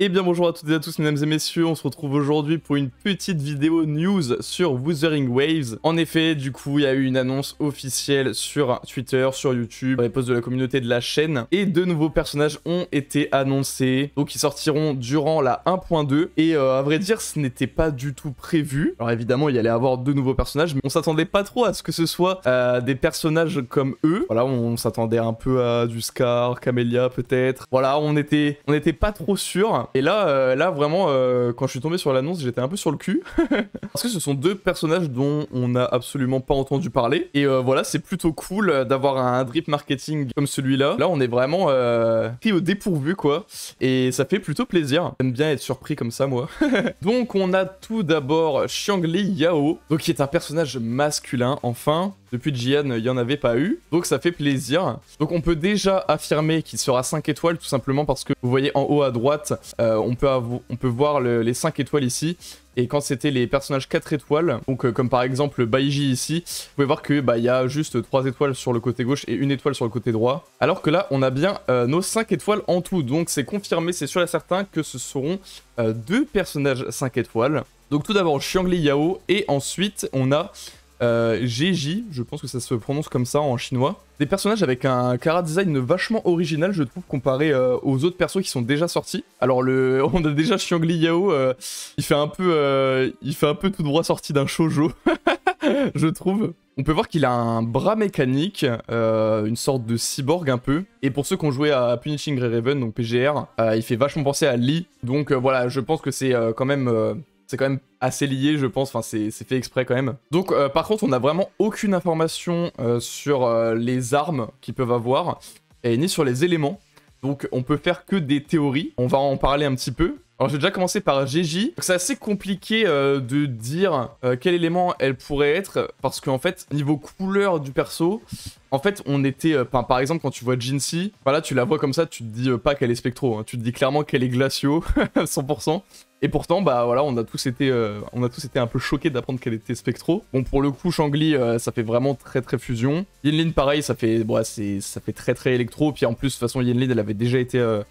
Et eh bien bonjour à toutes et à tous mesdames et messieurs, on se retrouve aujourd'hui pour une petite vidéo news sur Wuthering Waves. En effet, du coup, il y a eu une annonce officielle sur Twitter, sur YouTube, dans les posts de la communauté de la chaîne, et de nouveaux personnages ont été annoncés, donc ils sortiront durant la 1.2, et euh, à vrai dire, ce n'était pas du tout prévu. Alors évidemment, il y allait avoir deux nouveaux personnages, mais on s'attendait pas trop à ce que ce soit euh, des personnages comme eux. Voilà, on s'attendait un peu à du Scar, Camélia peut-être. Voilà, on n'était on était pas trop sûr. Et là, euh, là vraiment, euh, quand je suis tombé sur l'annonce, j'étais un peu sur le cul. Parce que ce sont deux personnages dont on n'a absolument pas entendu parler. Et euh, voilà, c'est plutôt cool d'avoir un drip marketing comme celui-là. Là, on est vraiment pris au dépourvu, quoi. Et ça fait plutôt plaisir. J'aime bien être surpris comme ça, moi. Donc, on a tout d'abord Xiangli Yao, donc qui est un personnage masculin, enfin. Depuis Jian, il n'y en avait pas eu. Donc ça fait plaisir. Donc on peut déjà affirmer qu'il sera 5 étoiles tout simplement parce que vous voyez en haut à droite, euh, on, peut on peut voir les 5 étoiles ici. Et quand c'était les personnages 4 étoiles, donc euh, comme par exemple Baiji ici, vous pouvez voir que bah y a juste 3 étoiles sur le côté gauche et une étoile sur le côté droit. Alors que là, on a bien euh, nos 5 étoiles en tout. Donc c'est confirmé, c'est sûr et certain que ce seront deux personnages 5 étoiles. Donc tout d'abord Xiangli Yao et ensuite on a euh, je pense que ça se prononce comme ça en chinois. Des personnages avec un cara design vachement original, je trouve, comparé euh, aux autres persos qui sont déjà sortis. Alors, le, on a déjà Xiangli Yao, euh, il, fait un peu, il fait un peu tout droit sorti d'un shoujo, je trouve. On peut voir qu'il a un bras mécanique, une sorte de cyborg un peu. Et pour ceux qui ont joué à Punishing Raven, donc PGR, il fait vachement penser à Lee. Donc voilà, je pense que c'est quand même c'est quand même assez lié, je pense. Enfin, c'est fait exprès quand même. Donc, euh, par contre, on n'a vraiment aucune information euh, sur euh, les armes qu'ils peuvent avoir et ni sur les éléments. Donc, on peut faire que des théories. On va en parler un petit peu. Alors, j'ai déjà commencé par Gigi. C'est assez compliqué de dire quel élément elle pourrait être parce qu'en fait, niveau couleur du perso, en fait, on était. par exemple, quand tu vois Jinxie, voilà, tu la vois comme ça, tu te dis pas qu'elle est spectro. Hein. tu te dis clairement qu'elle est glacio, 100%. Et pourtant, bah voilà, on a tous été, euh, on a tous été un peu choqués d'apprendre qu'elle était Spectro. Bon, pour le coup, Shangli, euh, ça fait vraiment très très fusion. Yinlin, pareil, ça fait, ça fait très très électro. Puis en plus, de toute façon, Yinlin, elle avait déjà été euh,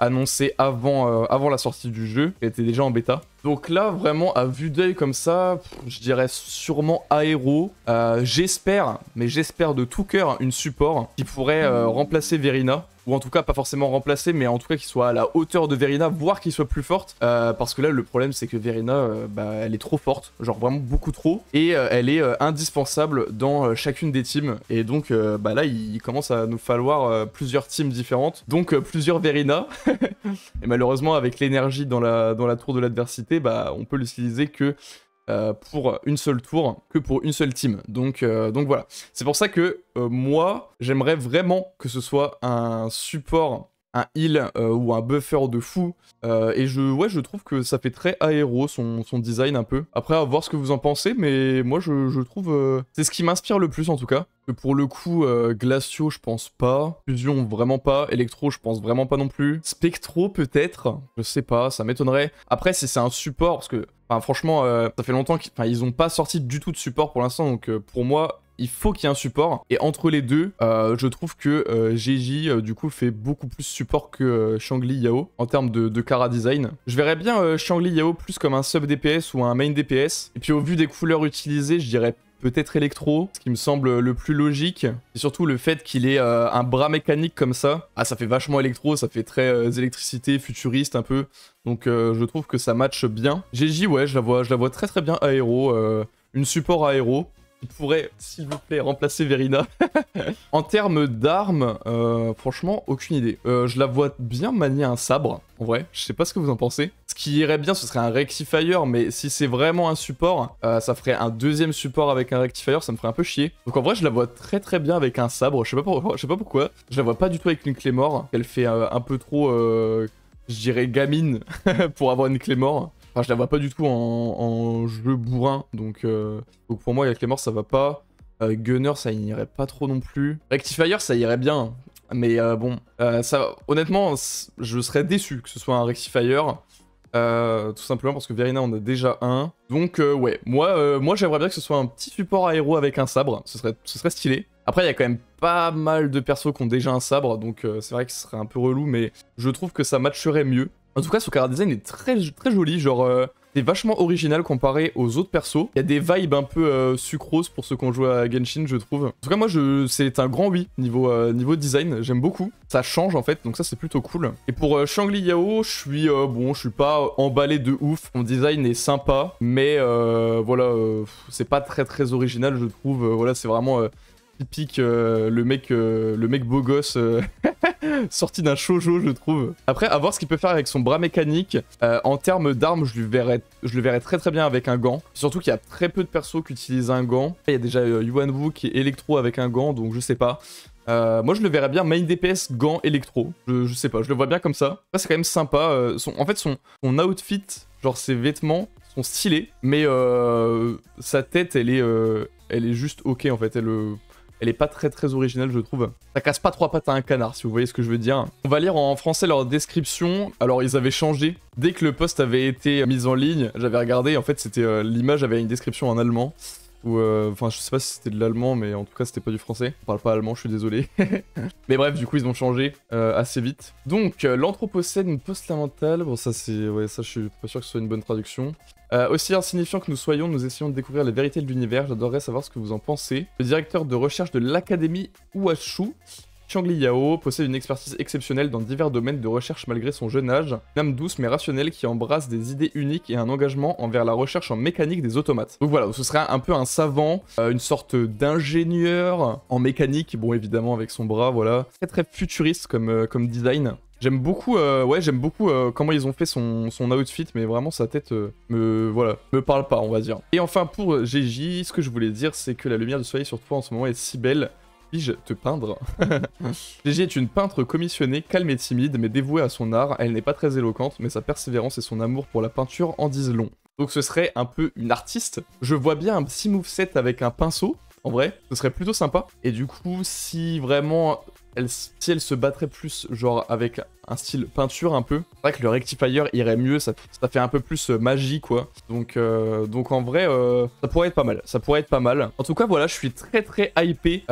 annoncée avant, avant la sortie du jeu. Elle était déjà en bêta. Donc là, vraiment, à vue d'œil comme ça, je dirais sûrement aéro. j'espère, mais j'espère de tout cœur une support qui pourrait remplacer Verina ou en tout cas pas forcément remplacer, mais en tout cas qu'il soit à la hauteur de Verina, voire qu'il soit plus forte. Euh, parce que là, le problème, c'est que Verina, euh, bah, elle est trop forte, genre vraiment beaucoup trop, et euh, elle est indispensable dans chacune des teams. Et donc, bah là, il, commence à nous falloir plusieurs teams différentes, donc plusieurs Verina. et malheureusement, avec l'énergie dans la, dans la tour de l'adversité, bah on peut l'utiliser que euh, pour une seule tour que pour une seule team. Donc, euh, donc voilà. C'est pour ça que euh, moi, j'aimerais vraiment que ce soit un support un heal euh, ou un buffer de fou. Euh, et je, ouais, je trouve que ça fait très aéro son, design un peu. Après, à voir ce que vous en pensez, mais moi je, je trouve. Euh, c'est ce qui m'inspire le plus en tout cas. pour le coup, Glacio, je pense pas. Fusion, vraiment pas. Electro, je pense vraiment pas non plus. Spectro, peut-être. Je sais pas, ça m'étonnerait. Après, si c'est un support, parce que Enfin, franchement, ça fait longtemps qu'ils n'ont ont pas sorti du tout de support pour l'instant. Donc pour moi, il faut qu'il y ait un support. Et entre les deux, euh, je trouve que euh, euh, du coup, fait beaucoup plus support que euh, Shangli Yao en termes de, de design. Je verrais bien Shangli Yao plus comme un sub DPS ou un main DPS. Et puis au vu des couleurs utilisées, je dirais peut-être électro, ce qui me semble le plus logique. Et surtout le fait qu'il ait un bras mécanique comme ça. Ah, ça fait vachement électro, ça fait très électricité, futuriste un peu. Donc je trouve que ça match bien. GG, ouais, je la vois, je la vois très très bien aéro. une support aéro pourrait, s'il vous plaît, remplacer Verina. en termes d'armes, euh, franchement, aucune idée. Euh, je la vois bien manier un sabre, en vrai. Je sais pas ce que vous en pensez. Ce qui irait bien, ce serait un rectifier, mais si c'est vraiment un support, euh, ça ferait un deuxième support avec un rectifier, ça me ferait un peu chier. Donc en vrai, je la vois très très bien avec un sabre. Je sais pas, je sais pas pourquoi. Je la vois pas du tout avec une clé mort. Elle fait un peu trop je dirais gamine pour avoir une clé mort. Enfin, je la vois pas du tout en, jeu bourrin. Donc, euh, donc pour moi, avec les morts, ça va pas. Euh, Gunner, ça n'irait pas trop non plus. Rectifier, ça irait bien. Mais euh, bon, ça, honnêtement, je serais déçu que ce soit un Rectifier. tout simplement parce que Verina en a déjà un. Donc ouais, moi, moi j'aimerais bien que ce soit un petit support aéro avec un sabre. Ce serait, ce serait stylé. Après, il y a quand même pas mal de persos qui ont déjà un sabre, donc c'est vrai que ce serait un peu relou, mais je trouve que ça matcherait mieux. En tout cas, son car design est très, très joli, genre... Euh, c'est vachement original comparé aux autres persos. Il y a des vibes un peu euh, sucrose pour ceux qu'on joue à Genshin, je trouve. En tout cas, moi, je... c'est un grand oui niveau, euh, niveau design. J'aime beaucoup. Ça change, en fait, donc ça, c'est plutôt cool. Et pour Shangli Yao, je suis... bon, je suis pas emballé de ouf. Mon design est sympa, mais voilà, c'est pas très, très original, je trouve. voilà, c'est vraiment typique euh, le mec euh, le mec beau gosse euh, sorti d'un shoujo je trouve. Après à voir ce qu'il peut faire avec son bras mécanique. en termes d'armes je lui verrais je le verrais très très bien avec un gant. Surtout qu'il y a très peu de persos qui utilisent un gant. Il y a déjà Yuan Wu qui est électro avec un gant donc je sais pas. moi, je le verrais bien main DPS, gant, électro. Je, sais pas, je le vois bien comme ça. c'est quand même sympa. son, en fait, son, son, outfit, genre ses vêtements, sont stylés. Mais sa tête, elle est, elle est juste ok, en fait. Elle, elle est pas très très originale, je trouve. Ça casse pas trois pattes à un canard, si vous voyez ce que je veux dire. On va lire en français leur description. Alors, ils avaient changé. Dès que le post avait été mis en ligne, j'avais regardé, en fait, c'était euh, l'image avait une description en allemand ou euh, enfin je sais pas si c'était de l'allemand mais en tout cas c'était pas du français. On parle pas allemand, je suis désolé. mais bref, du coup ils ont changé euh, assez vite. Donc euh, l'anthropocène post-lamentale, bon ça c'est ouais ça je suis pas sûr que ce soit une bonne traduction. aussi signifiant que nous soyons, nous essayons de découvrir la vérité de l'univers. J'adorerais savoir ce que vous en pensez. Le directeur de recherche de l'Académie Ouachou Chang possède une expertise exceptionnelle dans divers domaines de recherche malgré son jeune âge, une âme douce mais rationnelle qui embrasse des idées uniques et un engagement envers la recherche en mécanique des automates. Donc voilà, ce serait un peu un savant, euh, une sorte d'ingénieur en mécanique, bon évidemment avec son bras, voilà. Très très futuriste comme, euh, comme design. J'aime beaucoup, euh, ouais, j'aime beaucoup comment ils ont fait son, son, outfit, mais vraiment sa tête me, voilà, me parle pas, on va dire. Et enfin pour Gigi, ce que je voulais dire, c'est que la lumière du soleil sur toi en ce moment est si belle je te peindre Gigi est une peintre commissionnée, calme et timide, mais dévouée à son art. Elle n'est pas très éloquente, mais sa persévérance et son amour pour la peinture en disent long. Donc ce serait un peu une artiste. Je vois bien un petit moveset avec un pinceau, en vrai, ce serait plutôt sympa. Et du coup, si vraiment si elle se battrait plus, genre avec un style peinture un peu, c'est vrai que le rectifier irait mieux, ça, fait un peu plus euh, magie quoi. Donc, euh, donc en vrai, euh, ça pourrait être pas mal, ça pourrait être pas mal. En tout cas, voilà, je suis très très hypé,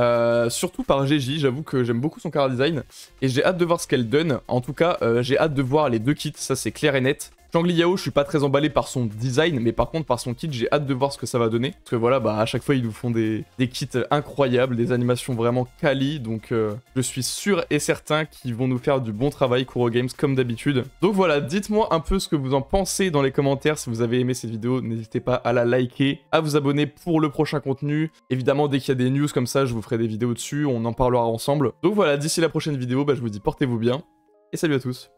surtout par GJ, j'avoue que j'aime beaucoup son car design et j'ai hâte de voir ce qu'elle donne. En tout cas, j'ai hâte de voir les deux kits, ça c'est clair et net. Shang-Li Yao, je suis pas très emballé par son design, mais par contre par son kit, j'ai hâte de voir ce que ça va donner. Parce que voilà, bah à chaque fois ils nous font des, kits incroyables, des animations vraiment quali, donc euh, je suis sûr et certain qu'ils vont nous faire du bon travail Kuro Games comme d'habitude. Donc voilà, dites-moi un peu ce que vous en pensez dans les commentaires. Si vous avez aimé cette vidéo, n'hésitez pas à la liker, à vous abonner pour le prochain contenu. Évidemment, dès qu'il y a des news comme ça, je vous ferai des vidéos dessus, on en parlera ensemble. Donc voilà, d'ici la prochaine vidéo, bah, je vous dis portez-vous bien et salut à tous.